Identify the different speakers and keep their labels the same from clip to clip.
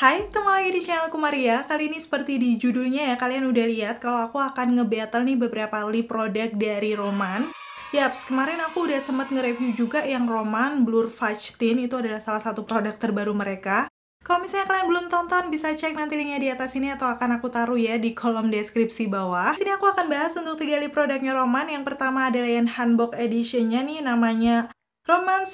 Speaker 1: Hai, ketemu lagi di channelku Maria. Kali ini seperti di judulnya ya, kalian udah lihat kalau aku akan ngebattle nih beberapa lip product dari Roman. Yap, kemarin aku udah sempat nge-review juga yang Roman Blur Fudge Tint, itu adalah salah satu produk terbaru mereka. Kalau misalnya kalian belum tonton, bisa cek nanti linknya di atas ini atau akan aku taruh ya di kolom deskripsi bawah. Sini aku akan bahas untuk tiga lip produknya Roman. Yang pertama adalah yang edition editionnya nih, namanya Roman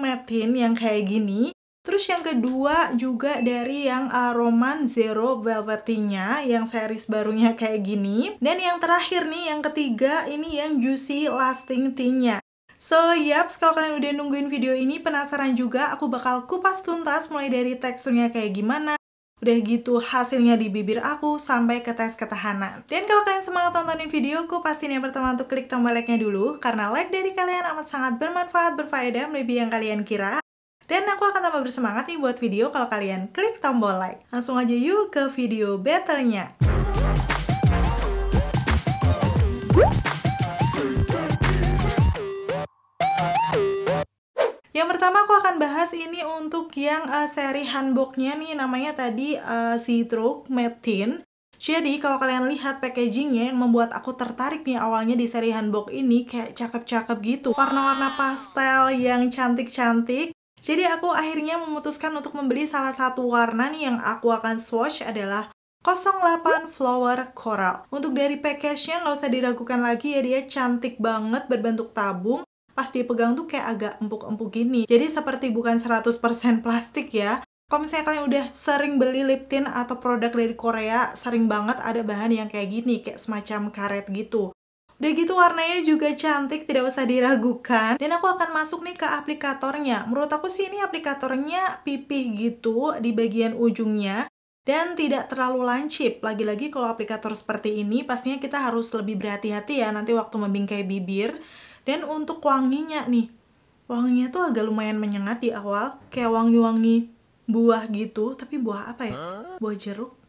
Speaker 1: Matte Tint yang kayak gini. Terus yang kedua juga dari yang uh, Roman Zero Velvetinya yang series barunya kayak gini. Dan yang terakhir nih, yang ketiga ini yang Juicy Lasting tea So, yaps, kalau kalian udah nungguin video ini, penasaran juga, aku bakal kupas tuntas mulai dari teksturnya kayak gimana, Udah gitu hasilnya di bibir aku sampai ke tes ketahanan. Dan kalau kalian semangat tontonin videoku, pastiin yang pertama untuk klik tombol like-nya dulu, karena like dari kalian amat sangat bermanfaat, berfaedah, lebih yang kalian kira. Dan aku akan tambah bersemangat nih buat video kalau kalian klik tombol like. Langsung aja yuk ke video battle-nya. Yang pertama aku akan bahas ini untuk yang uh, seri handboknya nih namanya tadi uh, eh, Citruk Metin. Jadi kalau kalian lihat packagingnya yang membuat aku tertarik nih awalnya di seri handbook ini kayak cakep-cakep gitu. Warna-warna pastel yang cantik-cantik jadi aku akhirnya memutuskan untuk membeli salah satu warna nih yang aku akan swatch adalah 08 Flower Coral. Untuk dari package-nya nggak usah diragukan lagi ya, dia cantik banget berbentuk tabung. Pas dipegang tuh kayak agak empuk-empuk gini. Jadi seperti bukan 100% plastik ya. Kalau misalnya kalian udah sering beli lip tint atau produk dari Korea, sering banget ada bahan yang kayak gini, kayak semacam karet gitu. Udah gitu warnanya juga cantik, tidak usah diragukan. Dan aku akan masuk nih ke aplikatornya. Menurut aku sih ini aplikatornya pipih gitu di bagian ujungnya dan tidak terlalu lancip. Lagi-lagi kalau aplikator seperti ini pastinya kita harus lebih berhati-hati ya nanti waktu membingkai bibir. Dan untuk wanginya nih, wanginya tuh agak lumayan menyengat di awal, kayak wangi-wangi buah gitu, tapi buah apa ya? Buah jeruk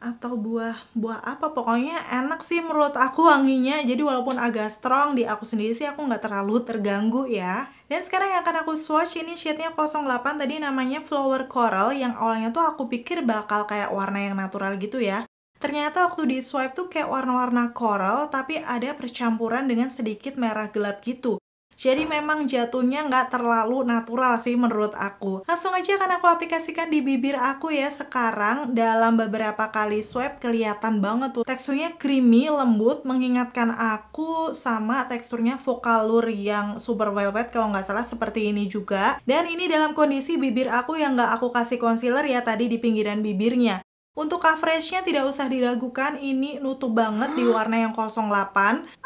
Speaker 1: atau buah buah apa pokoknya enak sih menurut aku wanginya jadi walaupun agak strong di aku sendiri sih aku nggak terlalu terganggu ya dan sekarang yang akan aku swatch ini shade-nya 08 tadi namanya flower coral yang awalnya tuh aku pikir bakal kayak warna yang natural gitu ya ternyata waktu di swipe tuh kayak warna-warna coral tapi ada percampuran dengan sedikit merah gelap gitu jadi memang jatuhnya nggak terlalu natural sih menurut aku. Langsung aja akan aku aplikasikan di bibir aku ya sekarang dalam beberapa kali swipe kelihatan banget tuh teksturnya creamy, lembut, mengingatkan aku sama teksturnya vokalur yang super velvet kalau nggak salah seperti ini juga. Dan ini dalam kondisi bibir aku yang nggak aku kasih concealer ya tadi di pinggiran bibirnya. Untuk coveragenya tidak usah diragukan, ini nutup banget di warna yang 08.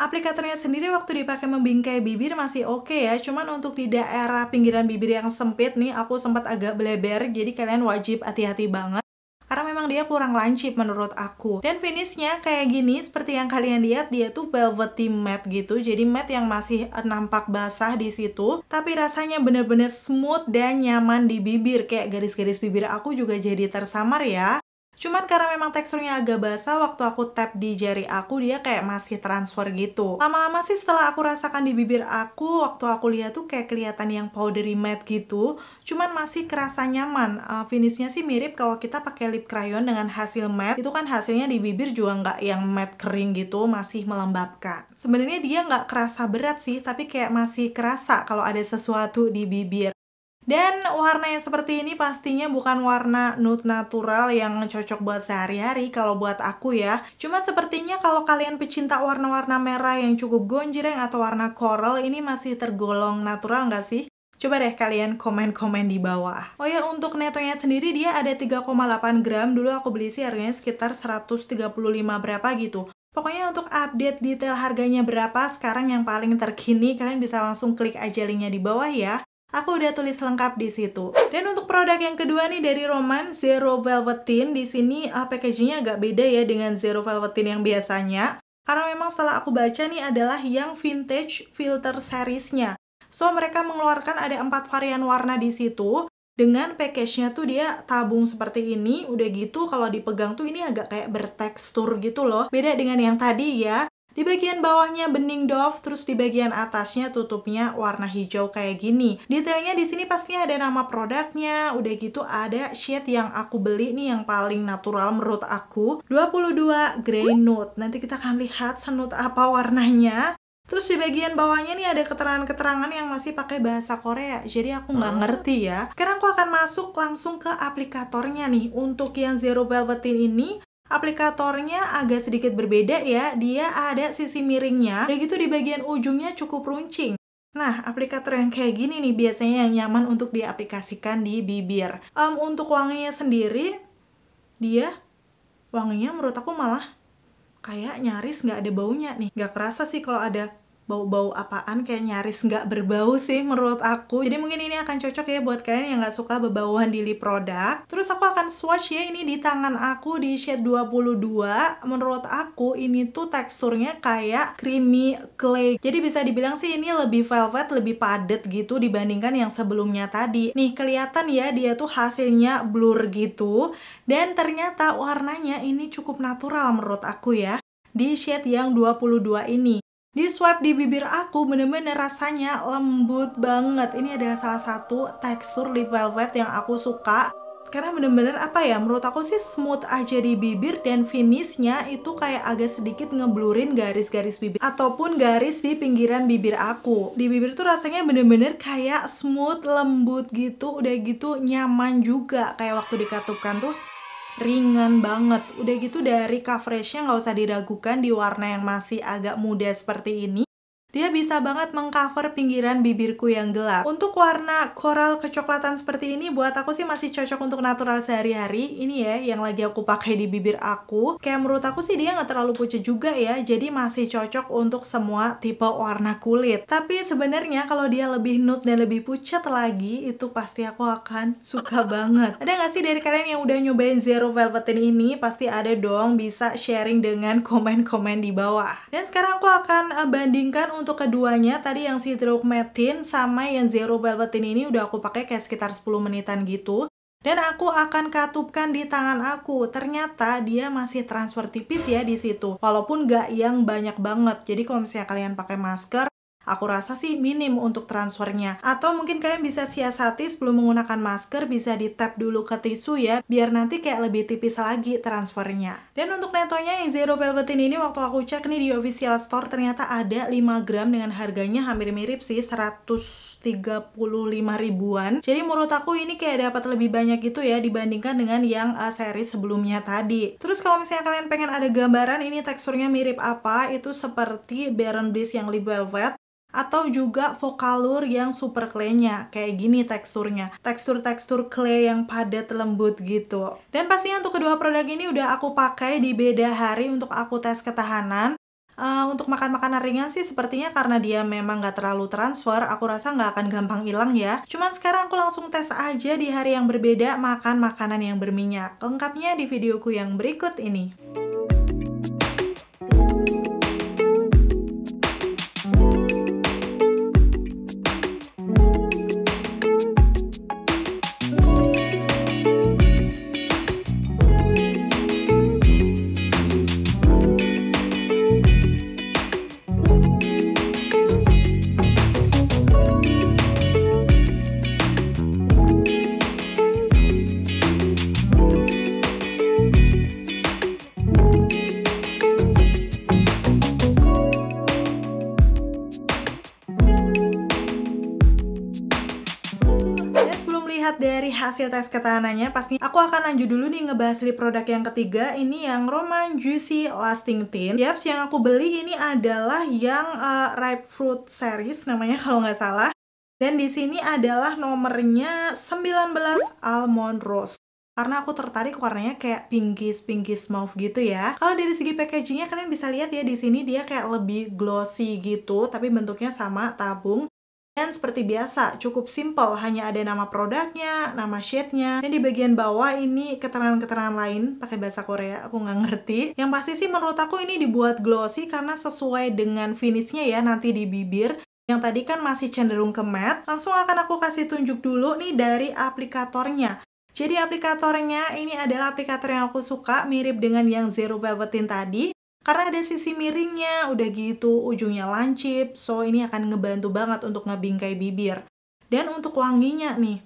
Speaker 1: Aplikatornya sendiri waktu dipakai membingkai bibir masih oke okay ya, cuman untuk di daerah pinggiran bibir yang sempit nih, aku sempat agak beleber, jadi kalian wajib hati-hati banget. Karena memang dia kurang lancip menurut aku. Dan finishnya kayak gini, seperti yang kalian lihat, dia tuh velvety matte gitu, jadi matte yang masih nampak basah di situ, tapi rasanya bener-bener smooth dan nyaman di bibir, kayak garis-garis bibir aku juga jadi tersamar ya. Cuman karena memang teksturnya agak basah, waktu aku tap di jari aku dia kayak masih transfer gitu. Lama-lama sih setelah aku rasakan di bibir aku, waktu aku lihat tuh kayak kelihatan yang powdery matte gitu. Cuman masih kerasa nyaman. Uh, finishnya sih mirip kalau kita pakai lip crayon dengan hasil matte. Itu kan hasilnya di bibir juga nggak yang matte kering gitu, masih melembabkan. Sebenarnya dia nggak kerasa berat sih, tapi kayak masih kerasa kalau ada sesuatu di bibir. Dan warna yang seperti ini pastinya bukan warna nude natural yang cocok buat sehari-hari kalau buat aku ya. Cuman sepertinya kalau kalian pecinta warna-warna merah yang cukup gonjreng atau warna coral ini masih tergolong natural nggak sih? Coba deh kalian komen-komen di bawah. Oh ya, untuk netonya sendiri dia ada 3,8 gram. Dulu aku beli sih harganya sekitar 135 berapa gitu. Pokoknya untuk update detail harganya berapa, sekarang yang paling terkini kalian bisa langsung klik aja linknya di bawah ya. Aku udah tulis lengkap di situ. Dan untuk produk yang kedua nih dari Roman Zero Velvetin di sini uh, packagingnya agak beda ya dengan Zero Velvetin yang biasanya. Karena memang setelah aku baca nih adalah yang vintage filter seriesnya. So mereka mengeluarkan ada empat varian warna di situ dengan package-nya tuh dia tabung seperti ini udah gitu kalau dipegang tuh ini agak kayak bertekstur gitu loh beda dengan yang tadi ya di bagian bawahnya bening doff, terus di bagian atasnya tutupnya warna hijau kayak gini. Detailnya di sini pastinya ada nama produknya, udah gitu ada shade yang aku beli nih yang paling natural menurut aku, 22 Grey Nude. Nanti kita akan lihat senut apa warnanya. Terus di bagian bawahnya nih ada keterangan-keterangan yang masih pakai bahasa Korea, jadi aku nggak ah. ngerti ya. Sekarang aku akan masuk langsung ke aplikatornya nih. Untuk yang Zero velvetin ini, aplikatornya agak sedikit berbeda ya, dia ada sisi miringnya, dan gitu di bagian ujungnya cukup runcing. Nah, aplikator yang kayak gini nih biasanya yang nyaman untuk diaplikasikan di bibir. Um, untuk wanginya sendiri, dia wanginya menurut aku malah kayak nyaris nggak ada baunya nih. Nggak kerasa sih kalau ada bau-bau apaan kayak nyaris nggak berbau sih menurut aku jadi mungkin ini akan cocok ya buat kalian yang nggak suka bebauan di lip product terus aku akan swatch ya ini di tangan aku di shade 22 menurut aku ini tuh teksturnya kayak creamy clay jadi bisa dibilang sih ini lebih velvet lebih padat gitu dibandingkan yang sebelumnya tadi nih kelihatan ya dia tuh hasilnya blur gitu dan ternyata warnanya ini cukup natural menurut aku ya di shade yang 22 ini di swipe di bibir aku bener-bener rasanya lembut banget. Ini adalah salah satu tekstur lip velvet yang aku suka. Karena bener-bener apa ya, menurut aku sih smooth aja di bibir dan finishnya itu kayak agak sedikit ngeblurin garis-garis bibir ataupun garis di pinggiran bibir aku. Di bibir tuh rasanya bener-bener kayak smooth, lembut gitu, udah gitu nyaman juga kayak waktu dikatupkan tuh ringan banget. Udah gitu dari coveragenya nggak usah diragukan di warna yang masih agak muda seperti ini. Dia bisa banget mengcover pinggiran bibirku yang gelap. Untuk warna coral kecoklatan seperti ini buat aku sih masih cocok untuk natural sehari-hari. Ini ya yang lagi aku pakai di bibir aku. Kayak menurut aku sih dia nggak terlalu pucat juga ya, jadi masih cocok untuk semua tipe warna kulit. Tapi sebenarnya kalau dia lebih nude dan lebih pucat lagi, itu pasti aku akan suka banget. Ada nggak sih dari kalian yang udah nyobain Zero velvet ini? Pasti ada dong bisa sharing dengan komen-komen di bawah. Dan sekarang aku akan eh, bandingkan untuk untuk keduanya tadi yang si Matin sama yang Zero Velvetin ini udah aku pakai kayak sekitar 10 menitan gitu. Dan aku akan katupkan di tangan aku. Ternyata dia masih transfer tipis ya di situ. Walaupun nggak yang banyak banget. Jadi kalau misalnya kalian pakai masker, Aku rasa sih minim untuk transfernya. Atau mungkin kalian bisa siasati sebelum menggunakan masker bisa di tap dulu ke tisu ya, biar nanti kayak lebih tipis lagi transfernya. Dan untuk netonya yang Zero velvet ini waktu aku cek nih di official store ternyata ada 5 gram dengan harganya hampir mirip sih 135 ribuan. Jadi menurut aku ini kayak dapat lebih banyak gitu ya dibandingkan dengan yang uh, eh, seri sebelumnya tadi. Terus kalau misalnya kalian pengen ada gambaran ini teksturnya mirip apa, itu seperti Baron Bliss yang Lip Velvet atau juga vokalur yang super clay-nya kayak gini teksturnya tekstur-tekstur clay yang padat lembut gitu dan pastinya untuk kedua produk ini udah aku pakai di beda hari untuk aku tes ketahanan Uh, untuk makan makanan ringan sih sepertinya karena dia memang nggak terlalu transfer, aku rasa nggak akan gampang hilang ya. Cuman sekarang aku langsung tes aja di hari yang berbeda makan makanan yang berminyak. Lengkapnya di videoku yang berikut ini. hasil tes ketahanannya pasti aku akan lanjut dulu nih ngebahas lip produk yang ketiga ini yang Roman Juicy Lasting Tint yaps yang aku beli ini adalah yang uh, Ripe Fruit Series namanya kalau nggak salah dan di sini adalah nomornya 19 Almond Rose karena aku tertarik warnanya kayak pinkish pinkish mauve gitu ya. Kalau dari segi packagingnya kalian bisa lihat ya di sini dia kayak lebih glossy gitu, tapi bentuknya sama tabung. Dan seperti biasa, cukup simple, hanya ada nama produknya, nama shade-nya, dan di bagian bawah ini keterangan-keterangan lain pakai bahasa Korea, aku nggak ngerti. Yang pasti sih menurut aku ini dibuat glossy karena sesuai dengan finish-nya ya nanti di bibir. Yang tadi kan masih cenderung ke matte, langsung akan aku kasih tunjuk dulu nih dari aplikatornya. Jadi aplikatornya ini adalah aplikator yang aku suka, mirip dengan yang Zero Velvetin tadi karena ada sisi miringnya, udah gitu ujungnya lancip, so ini akan ngebantu banget untuk ngebingkai bibir. Dan untuk wanginya nih,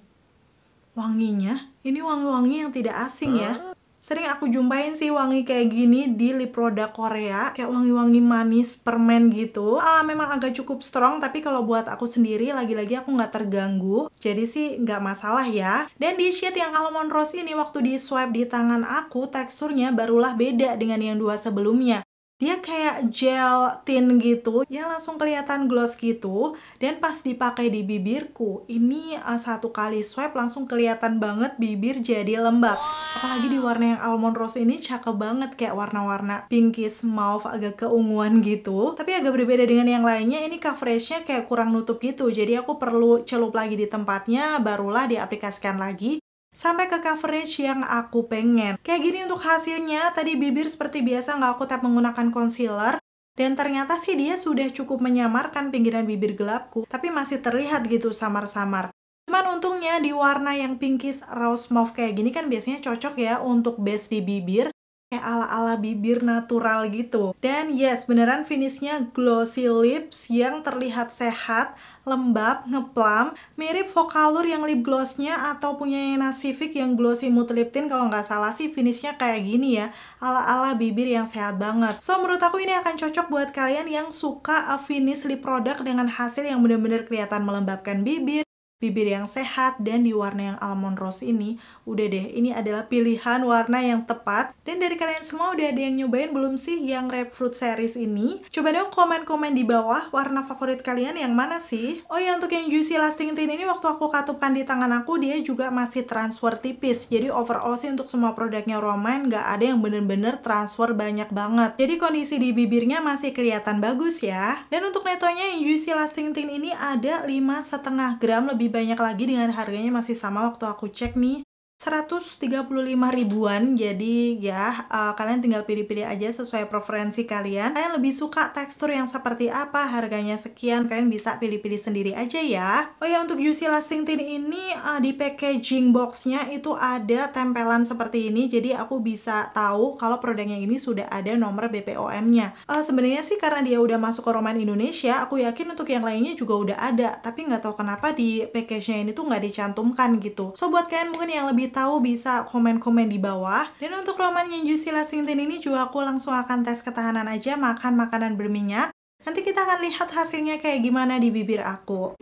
Speaker 1: wanginya, ini wangi-wangi yang tidak asing ya. Sering aku jumpain sih wangi kayak gini di lip product Korea, kayak wangi-wangi manis permen gitu. Ah, memang agak cukup strong, tapi kalau buat aku sendiri lagi-lagi aku nggak terganggu, jadi sih nggak masalah ya. Dan di sheet yang Almond Rose ini waktu di swipe di tangan aku, teksturnya barulah beda dengan yang dua sebelumnya. Dia kayak gel tint gitu yang langsung kelihatan gloss gitu dan pas dipakai di bibirku ini uh, satu kali swipe langsung kelihatan banget bibir jadi lembab. Apalagi di warna yang almond rose ini cakep banget kayak warna-warna pinkish mauve agak keunguan gitu. Tapi agak berbeda dengan yang lainnya ini coveragenya kayak kurang nutup gitu. Jadi aku perlu celup lagi di tempatnya barulah diaplikasikan lagi sampai ke coverage yang aku pengen. Kayak gini untuk hasilnya, tadi bibir seperti biasa nggak aku tap menggunakan concealer, dan ternyata sih dia sudah cukup menyamarkan pinggiran bibir gelapku, tapi masih terlihat gitu samar-samar. Cuman untungnya di warna yang pinkish rose mauve kayak gini kan biasanya cocok ya untuk base di bibir, kayak ala-ala bibir natural gitu. Dan yes, beneran finishnya glossy lips yang terlihat sehat, lembab, ngeplam, mirip vokalur yang lip glossnya atau punya Nacific yang glossy mood lip tint kalau nggak salah sih finishnya kayak gini ya, ala-ala bibir yang sehat banget. So menurut aku ini akan cocok buat kalian yang suka finish lip product dengan hasil yang bener-bener kelihatan melembabkan bibir, bibir yang sehat dan di warna yang almond rose ini udah deh ini adalah pilihan warna yang tepat dan dari kalian semua udah ada yang nyobain belum sih yang Red Fruit series ini coba dong komen-komen di bawah warna favorit kalian yang mana sih oh ya untuk yang Juicy Lasting Tint ini waktu aku katupkan di tangan aku dia juga masih transfer tipis jadi overall sih untuk semua produknya Roman nggak ada yang bener-bener transfer banyak banget jadi kondisi di bibirnya masih kelihatan bagus ya dan untuk netonya yang Juicy Lasting Tint ini ada 5,5 gram lebih banyak lagi dengan harganya masih sama waktu aku cek nih 135 ribuan jadi ya uh, kalian tinggal pilih-pilih aja sesuai preferensi kalian kalian lebih suka tekstur yang seperti apa harganya sekian kalian bisa pilih-pilih sendiri aja ya oh ya untuk UC Lasting Tint ini uh, di packaging boxnya itu ada tempelan seperti ini jadi aku bisa tahu kalau produknya ini sudah ada nomor BPOM nya uh, eh, sebenarnya sih karena dia udah masuk ke Roman Indonesia aku yakin untuk yang lainnya juga udah ada tapi nggak tahu kenapa di packagingnya nya ini tuh nggak dicantumkan gitu so buat kalian mungkin yang lebih kasih tahu bisa komen-komen di bawah. Dan untuk roman yang Juicy Lasting Tin ini juga aku langsung akan tes ketahanan aja makan makanan berminyak. Nanti kita akan lihat hasilnya kayak gimana di bibir aku.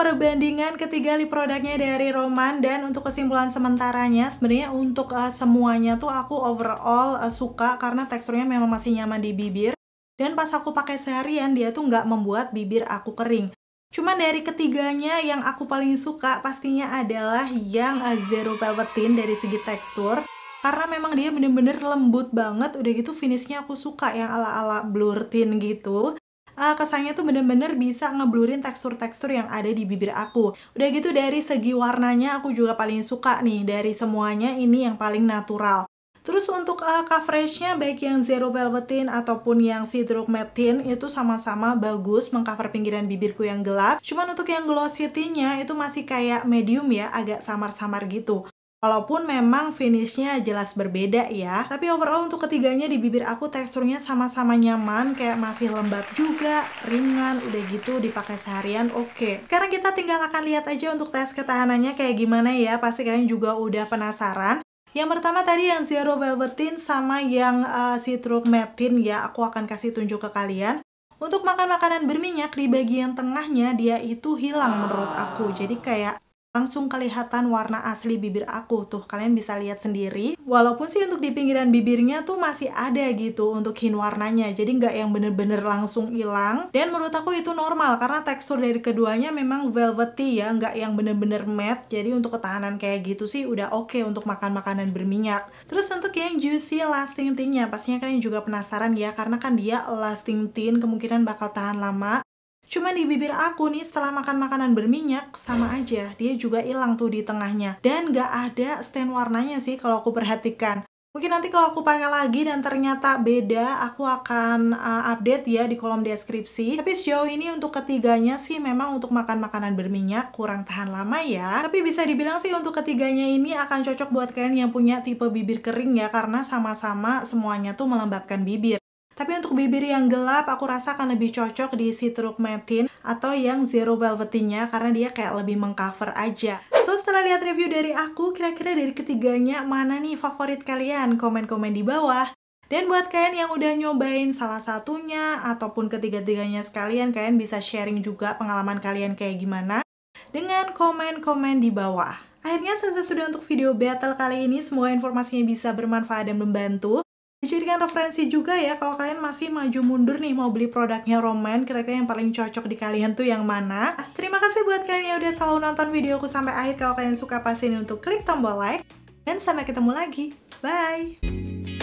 Speaker 1: perbandingan ketiga lip produknya dari Roman dan untuk kesimpulan sementaranya sebenarnya untuk uh, semuanya tuh aku overall uh, suka karena teksturnya memang masih nyaman di bibir dan pas aku pakai seharian dia tuh nggak membuat bibir aku kering. Cuman dari ketiganya yang aku paling suka pastinya adalah yang uh, Zero Velvetin dari segi tekstur karena memang dia bener-bener lembut banget udah gitu finishnya aku suka yang ala-ala blur tint gitu uh, kesannya tuh bener-bener bisa ngeblurin tekstur-tekstur yang ada di bibir aku udah gitu dari segi warnanya aku juga paling suka nih dari semuanya ini yang paling natural Terus untuk uh, coveragenya baik yang zero velvetin ataupun yang sidruk mattin itu sama-sama bagus mengcover pinggiran bibirku yang gelap. Cuman untuk yang glossy nya itu masih kayak medium ya, agak samar-samar gitu. Walaupun memang finishnya jelas berbeda ya, tapi overall untuk ketiganya di bibir aku teksturnya sama-sama nyaman, kayak masih lembab juga, ringan, udah gitu dipakai seharian oke. Okay. Sekarang kita tinggal akan lihat aja untuk tes ketahanannya kayak gimana ya, pasti kalian juga udah penasaran. Yang pertama tadi yang Zero Velvetin sama yang uh, Citrus Matin ya, aku akan kasih tunjuk ke kalian. Untuk makan makanan berminyak di bagian tengahnya dia itu hilang menurut aku. Jadi kayak langsung kelihatan warna asli bibir aku tuh kalian bisa lihat sendiri walaupun sih untuk di pinggiran bibirnya tuh masih ada gitu untuk hin warnanya jadi nggak yang bener-bener langsung hilang dan menurut aku itu normal karena tekstur dari keduanya memang velvety ya nggak yang bener-bener matte jadi untuk ketahanan kayak gitu sih udah oke okay untuk makan makanan berminyak terus untuk yang juicy lasting tinnya pastinya kalian juga penasaran ya karena kan dia lasting tin kemungkinan bakal tahan lama Cuman di bibir aku nih setelah makan makanan berminyak sama aja dia juga hilang tuh di tengahnya dan gak ada stain warnanya sih kalau aku perhatikan. Mungkin nanti kalau aku pakai lagi dan ternyata beda, aku akan uh, update ya di kolom deskripsi. Tapi sejauh ini untuk ketiganya sih memang untuk makan makanan berminyak kurang tahan lama ya. Tapi bisa dibilang sih untuk ketiganya ini akan cocok buat kalian yang punya tipe bibir kering ya karena sama-sama semuanya tuh melembabkan bibir. Tapi untuk bibir yang gelap, aku rasa akan lebih cocok di truk matin atau yang zero velvetinya karena dia kayak lebih mengcover aja. So, setelah lihat review dari aku, kira-kira dari ketiganya mana nih favorit kalian? Komen-komen di bawah. Dan buat kalian yang udah nyobain salah satunya ataupun ketiga-tiganya sekalian, kalian bisa sharing juga pengalaman kalian kayak gimana dengan komen-komen di bawah. Akhirnya selesai sudah untuk video battle kali ini, Semua informasinya bisa bermanfaat dan membantu. Dijadikan referensi juga ya kalau kalian masih maju mundur nih mau beli produknya Roman, kira-kira yang paling cocok di kalian tuh yang mana. Terima kasih buat kalian yang udah selalu nonton videoku sampai akhir. Kalau kalian suka pastiin untuk klik tombol like. Dan sampai ketemu lagi. Bye!